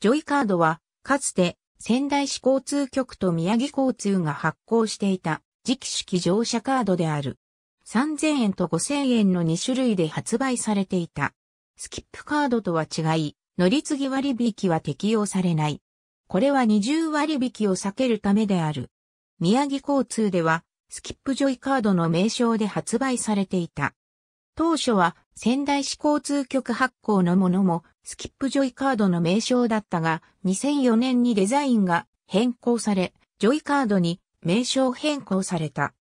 ジョイカードは、かつて仙台市交通局と宮城交通が発行していた磁気式乗車カードである。3000円と5000円の2種類で発売されていた。スキップカードとは違い、乗り継ぎ割引は適用されない。これは20割引を避けるためである。宮城交通では、スキップジョイカードの名称で発売されていた。当初は仙台市交通局発行のものもスキップジョイカードの名称だったが2004年にデザインが変更され、ジョイカードに名称変更された。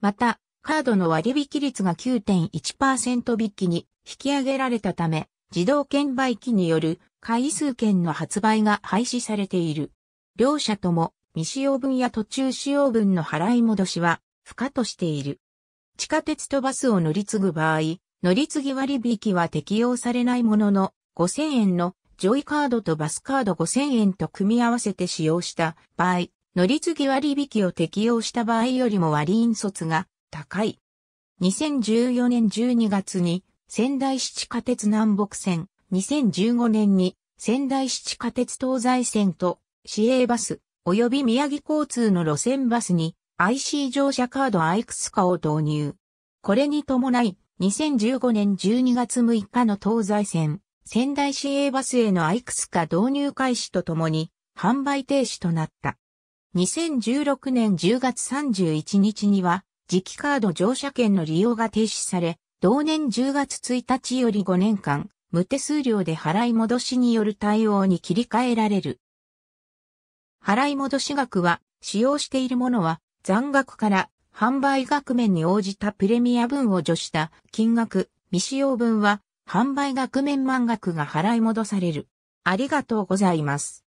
また、カードの割引率が9.1%引きに引き上げられたため、自動券売機による回数券の発売が廃止されている。両社とも未使用分や途中使用分の払い戻しは不可としている。地下鉄とバスを乗り継ぐ場合、乗り継ぎ割引は適用されないものの、5000円のジョイカードとバスカード5000円と組み合わせて使用した場合、乗り継ぎ割引を適用した場合よりも割引率が高い。2014年12月に仙台市地下鉄南北線、2015年に仙台市地下鉄東西線と市営バス及び宮城交通の路線バスに IC 乗車カードクス化を導入。これに伴い2015年12月6日の東西線、仙台市営バスへのアイクス化導入開始とともに、販売停止となった。2016年10月31日には、磁気カード乗車券の利用が停止され、同年10月1日より5年間、無手数料で払い戻しによる対応に切り替えられる。払い戻し額は、使用しているものは、残額から販売額面に応じたプレミア分を除した金額、未使用分は販売額面満額が払い戻される。ありがとうございます。